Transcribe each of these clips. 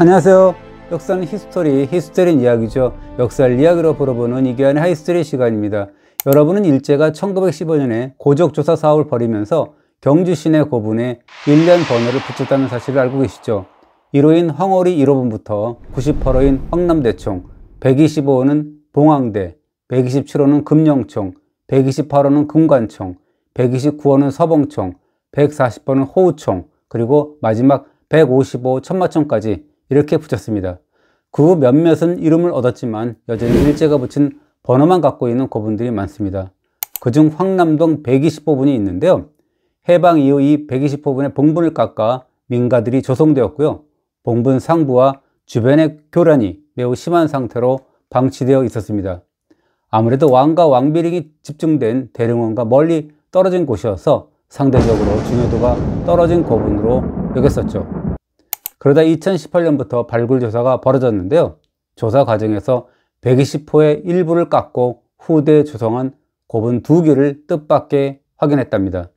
안녕하세요. 역사는 히스토리, 히스테린 이야기죠. 역사를 이야기로 풀어보는 이기환의 하이스토리 시간입니다. 여러분은 일제가 1915년에 고적조사 사업을 벌이면서 경주 시내 고분에 1년 번호를 붙였다는 사실을 알고 계시죠. 1호인 황오리 1호분부터 98호인 황남대총, 125호는 봉황대, 127호는 금령총, 128호는 금관총, 129호는 서봉총, 1 4 0호는 호우총, 그리고 마지막 155 천마총까지 이렇게 붙였습니다. 그 후 몇몇은 이름을 얻었지만 여전히 일제가 붙인 번호만 갖고 있는 고분들이 많습니다. 그 중 황남동 125분이 있는데요. 해방 이후 이 125분의 봉분을 깎아 민가들이 조성되었고요. 봉분 상부와 주변의 교란이 매우 심한 상태로 방치되어 있었습니다. 아무래도 왕과 왕비링이 집중된 대릉원과 멀리 떨어진 곳이어서 상대적으로 중요도가 떨어진 고분으로 여겼었죠. 그러다 2018년부터 발굴 조사가 벌어졌는데요. 조사 과정에서 120호의 일부를 깎고 후대에 조성한 고분 두 개를 뜻밖의 확인했답니다.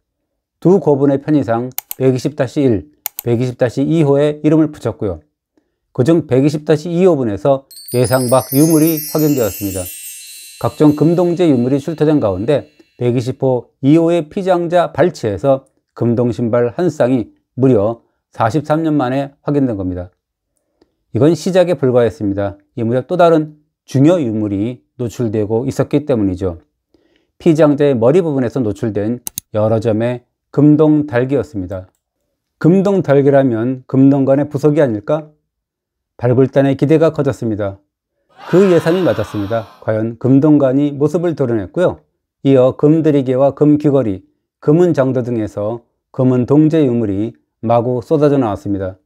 두 고분의 편의상 120-1, 120-2호의 이름을 붙였고요. 그중 120-2호분에서 예상 밖 유물이 확인되었습니다. 각종 금동제 유물이 출토된 가운데 120호 2호의 피장자 발치에서 금동 신발 한 쌍이 무려 43년 만에 확인된 겁니다. 이건 시작에 불과했습니다. 이 무렵 또 다른 중요 유물이 노출되고 있었기 때문이죠. 피장자의 머리 부분에서 노출된 여러 점의 금동 달기였습니다. 금동 달기라면 금동간의 부속이 아닐까? 발굴단의 기대가 커졌습니다. 그예산이 맞았습니다. 과연 금동간이 모습을 드러냈고요. 이어 금드리개와 금귀걸이, 금은정도 등에서 금은동제 유물이 마구 쏟아져 나왔습니다.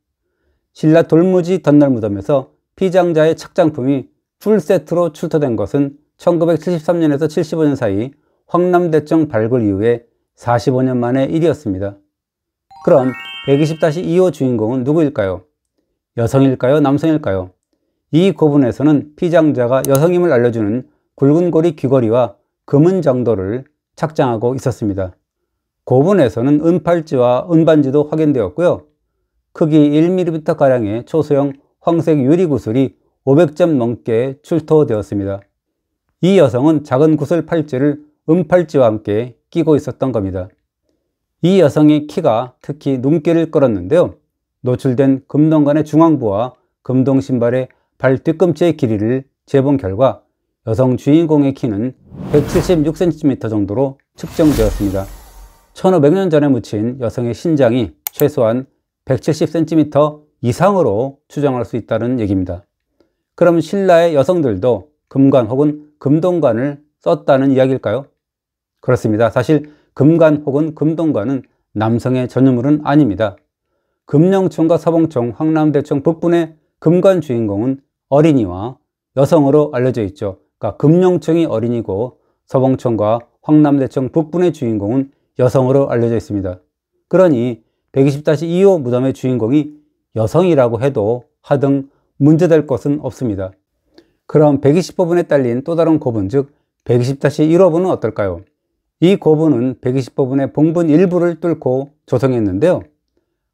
신라 돌무지 덧날 무덤에서 피장자의 착장품이 풀세트로 출토된 것은 1973년에서 75년 사이 황남대청 발굴 이후에 45년 만의 일이었습니다. 그럼 120-2호 주인공은 누구일까요? 여성일까요? 남성일까요? 이 고분에서는 피장자가 여성임을 알려주는 굵은 고리 귀걸이와 금은 정도를 착장하고 있었습니다. 고분에서는 은팔찌와 은반지도 확인되었고요. 크기 1mm가량의 초소형 황색 유리 구슬이 500점 넘게 출토되었습니다. 이 여성은 작은 구슬 팔찌를 은팔찌와 함께 끼고 있었던 겁니다. 이 여성의 키가 특히 눈길을 끌었는데요. 노출된 금동관의 중앙부와 금동 신발의 발 뒤꿈치의 길이를 재본 결과 여성 주인공의 키는 176cm 정도로 측정되었습니다. 1500년 전에 묻힌 여성의 신장이 최소한 170cm 이상으로 추정할 수 있다는 얘기입니다. 그럼 신라의 여성들도 금관 혹은 금동관을 썼다는 이야기일까요? 그렇습니다. 사실 금관 혹은 금동관은 남성의 전유물은 아닙니다. 금령청과 서봉청, 황남대청 북분의 금관 주인공은 어린이와 여성으로 알려져 있죠. 그러니까 금령청이 어린이고 서봉청과 황남대청 북분의 주인공은 여성으로 알려져 있습니다. 그러니 120-2호 무덤의 주인공이 여성이라고 해도 하등 문제될 것은 없습니다. 그럼 1 2 0호분에 딸린 또 다른 고분 즉 120-1호분은 어떨까요? 이 고분은 1 2 0호분의 봉분 일부를 뚫고 조성했는데요.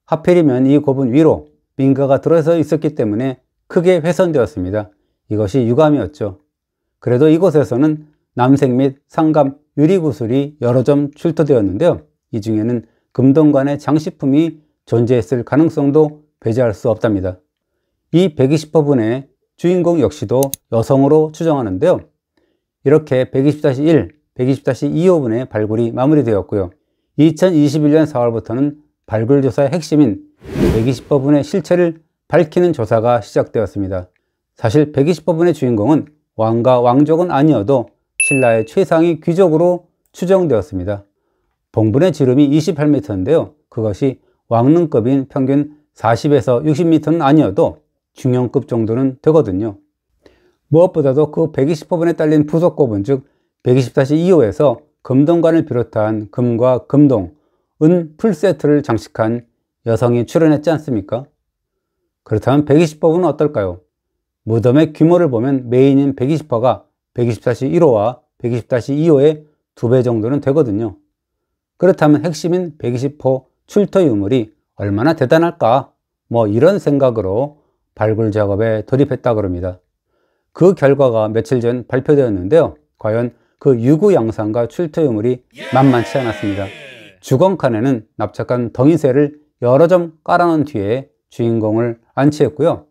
하필이면 이 고분 위로 민가가 들어서 있었기 때문에 크게 훼손되었습니다. 이것이 유감이었죠. 그래도 이곳에서는 남색및 상감 유리구슬이 여러 점 출토되었는데요. 이 중에는 금동관의 장식품이 존재했을 가능성도 배제할 수 없답니다. 이 120화분의 주인공 역시도 여성으로 추정하는데요. 이렇게 120-1, 120-2호분의 발굴이 마무리되었고요. 2021년 4월부터는 발굴 조사의 핵심인 120호분의 실체를 밝히는 조사가 시작되었습니다. 사실 120호분의 주인공은 왕과 왕족은 아니어도 신라의 최상위 귀족으로 추정되었습니다. 봉분의 지름이 28m인데요. 그것이 왕릉급인 평균 40에서 60m는 아니어도 중형급 정도는 되거든요. 무엇보다도 그 120호분에 딸린 부속고분 즉 124-2호에서 금동관을 비롯한 금과 금동, 은 풀세트를 장식한 여성이 출연했지 않습니까? 그렇다면 1 2 0분은 어떨까요? 무덤의 규모를 보면 메인인 120퍼가 124-1호와 120-2호의 두 배 정도는 되거든요. 그렇다면 핵심인 120호 출토 유물이 얼마나 대단할까? 뭐 이런 생각으로 발굴 작업에 돌입했다 그럽니다. 그 결과가 며칠 전 발표되었는데요. 과연 그 유구 양상과 출토 유물이 만만치 않았습니다. 주건칸에는 납작한 덩이쇠를 여러 점 깔아놓은 뒤에 주인공을 안치했고요.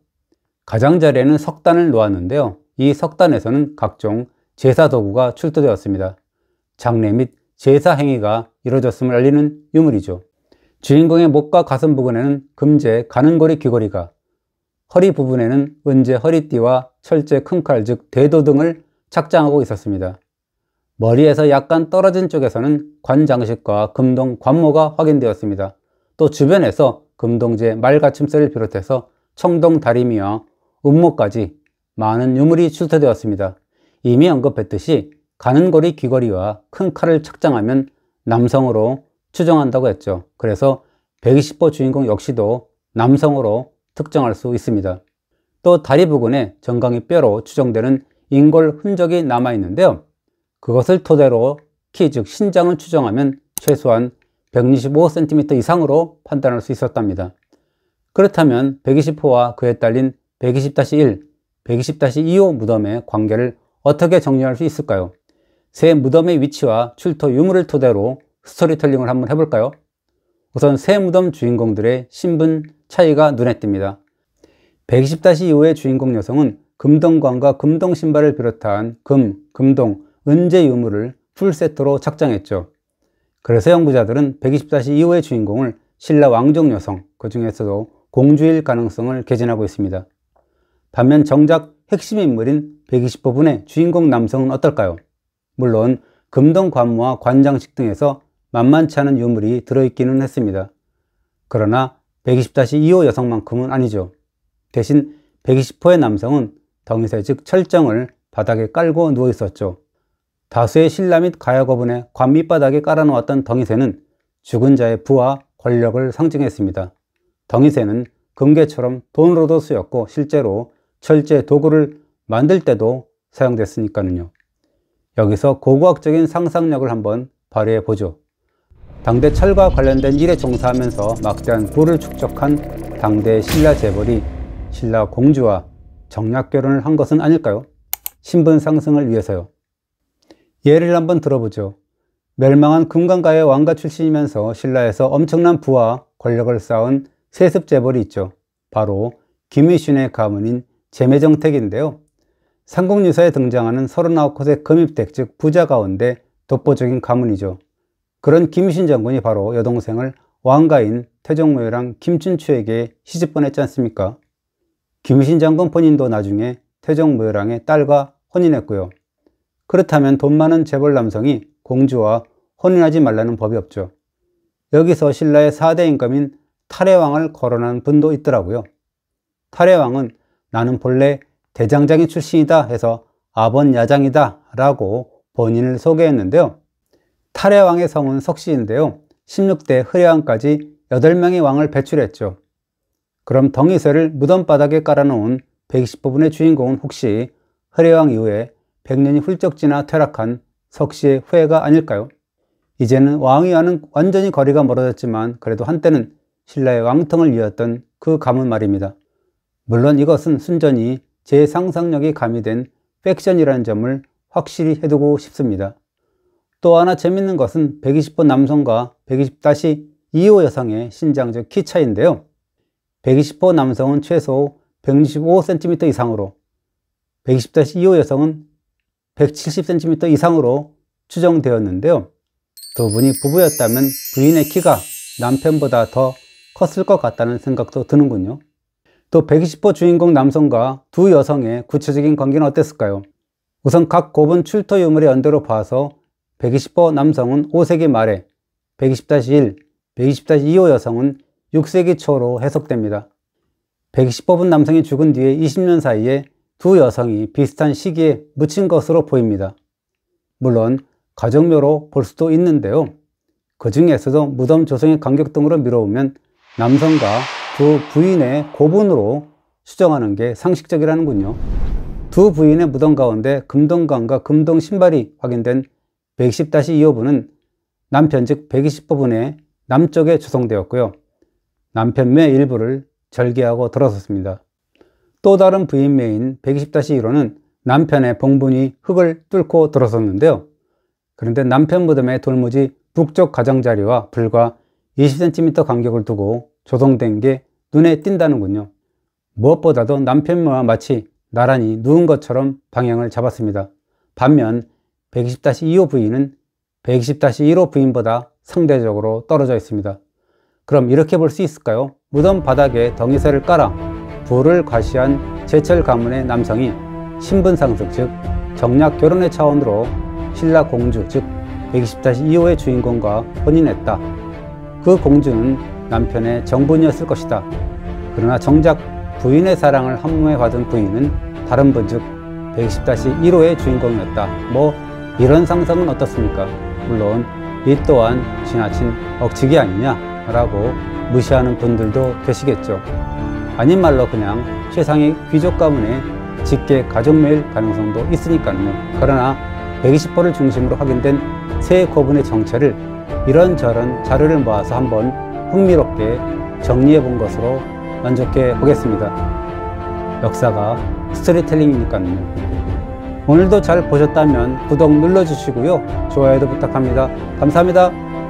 가장자리에는 석단을 놓았는데요. 이 석단에서는 각종 제사 도구가 출토되었습니다. 장례 및 제사 행위가 이루어졌음을 알리는 유물이죠. 주인공의 목과 가슴 부근에는 금제 가는거리 귀걸이가 허리 부분에는 은제 허리띠와 철제 큰 칼 즉 대도 등을 착장하고 있었습니다. 머리에서 약간 떨어진 쪽에서는 관장식과 금동 관모가 확인되었습니다. 또 주변에서 금동제 말가침살를 비롯해서 청동 다리미와 음모까지 많은 유물이 출토되었습니다. 이미 언급했듯이 가는거리 귀걸이와 큰 칼을 착장하면 남성으로 추정한다고 했죠. 그래서 120호 주인공 역시도 남성으로 특정할 수 있습니다. 또 다리 부근에 정강이 뼈로 추정되는 인골 흔적이 남아있는데요. 그것을 토대로 키 즉 신장을 추정하면 최소한 165cm 이상으로 판단할 수 있었답니다. 그렇다면 120호와 그에 딸린 120-1 120-2호 무덤의 관계를 어떻게 정리할 수 있을까요? 새 무덤의 위치와 출토 유물을 토대로 스토리텔링을 한번 해볼까요? 우선 새 무덤 주인공들의 신분 차이가 눈에 띕니다. 120-2호의 주인공 여성은 금동관과 금동 신발을 비롯한 금, 금동, 은재 유물을 풀세트로 착장했죠. 그래서 연구자들은 120-2호의 주인공을 신라 왕족 여성, 그 중에서도 공주일 가능성을 개진하고 있습니다. 반면 정작 핵심 인물인 120호분의 주인공 남성은 어떨까요? 물론 금동관무와 관장식 등에서 만만치 않은 유물이 들어있기는 했습니다. 그러나 120-2호 여성만큼은 아니죠. 대신 120호의 남성은 덩이새 즉 철정을 바닥에 깔고 누워 있었죠. 다수의 신라 및 가야 거분의 관 밑바닥에 깔아놓았던 덩이새는 죽은 자의 부와 권력을 상징했습니다. 덩이새는 금괴처럼 돈으로도 쓰였고 실제로 철제 도구를 만들 때도 사용됐으니까요. 여기서 고고학적인 상상력을 한번 발휘해 보죠. 당대 철과 관련된 일에 종사하면서 막대한 부를 축적한 당대 신라 재벌이 신라 공주와 정략 결혼을 한 것은 아닐까요? 신분 상승을 위해서요. 예를 한번 들어보죠. 멸망한 금강가의 왕가 출신이면서 신라에서 엄청난 부와 권력을 쌓은 세습 재벌이 있죠. 바로 김위신의 가문인 재매정택인데요. 삼국유사에 등장하는 39컷의 금입택 즉 부자 가운데 독보적인 가문이죠. 그런 김신 장군이 바로 여동생을 왕가인 태종묘랑 김춘추에게 시집 보냈지 않습니까? 김신 장군 본인도 나중에 태종묘랑의 딸과 혼인했고요. 그렇다면 돈 많은 재벌 남성이 공주와 혼인하지 말라는 법이 없죠. 여기서 신라의 4대 임금인 탈해왕을 거론한 분도 있더라고요. 탈해왕은 나는 본래 대장장이 출신이다 해서 아번 야장이다 라고 본인을 소개했는데요. 탈해왕의 성은 석씨인데요. 16대 흐려왕까지 8명의 왕을 배출했죠. 그럼 덩이쇠를 무덤바닥에 깔아놓은 120부분의 주인공은 혹시 흐려왕 이후에 100년이 훌쩍 지나 퇴락한 석씨의 후예가 아닐까요? 이제는 왕위와는 완전히 거리가 멀어졌지만 그래도 한때는 신라의 왕통을 이었던 그 가문 말입니다. 물론 이것은 순전히 제 상상력이 가미된 팩션이라는 점을 확실히 해두고 싶습니다. 또 하나 재밌는 것은 120번 남성과 120-2호 여성의 신장적 키 차이인데요. 120호 남성은 최소 165cm 이상으로 120-2호 여성은 170cm 이상으로 추정되었는데요. 두 분이 부부였다면 부인의 키가 남편보다 더 컸을 것 같다는 생각도 드는군요. 또 120호 주인공 남성과 두 여성의 구체적인 관계는 어땠을까요? 우선 각 곱은 출토 유물의 연대로 봐서 120호 남성은 5세기 말에 120-1, 120-2호 여성은 6세기 초로 해석됩니다. 1 2 0법분 남성이 죽은 뒤에 20년 사이에 두 여성이 비슷한 시기에 묻힌 것으로 보입니다. 물론 가정묘로 볼 수도 있는데요. 그 중에서도 무덤 조성의 간격 등으로 미뤄오면 남성과 두 부인의 고분으로 수정하는 게 상식적이라는군요. 두 부인의 무덤 가운데 금동강과 금동 신발이 확인된 110-2호부는 남편 즉 120부분의 남쪽에 조성되었고요. 남편매 일부를 절개하고 들어섰습니다. 또 다른 부인매인 120-1호는 남편의 봉분이 흙을 뚫고 들어섰는데요. 그런데 남편 무덤의 돌무지 북쪽 가장자리와 불과 20cm 간격을 두고 조성된 게 눈에 띈다는군요. 무엇보다도 남편과 마치 나란히 누운 것처럼 방향을 잡았습니다. 반면 120-2호 부인은 120-1호 부인보다 상대적으로 떨어져 있습니다. 그럼 이렇게 볼 수 있을까요? 무덤 바닥에 덩이새를 깔아 부를 과시한 제철 가문의 남성이 신분 상승 즉 정략 결혼의 차원으로 신라 공주 즉 120-2호의 주인공과 혼인했다. 그 공주는 남편의 정분이었을 것이다. 그러나 정작 부인의 사랑을 한몸에 받은 부인은 다른 분즉 120-1호의 주인공이었다. 뭐 이런 상상은 어떻습니까? 물론 이 또한 지나친 억측이 아니냐라고 무시하는 분들도 계시겠죠. 아닌 말로 그냥 세상의 귀족 가문에 직계 가족매일 가능성도 있으니까요. 그러나 120호를 중심으로 확인된 세 고분의 정체를 이런저런 자료를 모아서 한번 흥미롭게 정리해 본 것으로 만족해 보겠습니다. 역사가 스토리텔링이니까요. 오늘도 잘 보셨다면 구독 눌러주시고요. 좋아요도 부탁합니다. 감사합니다.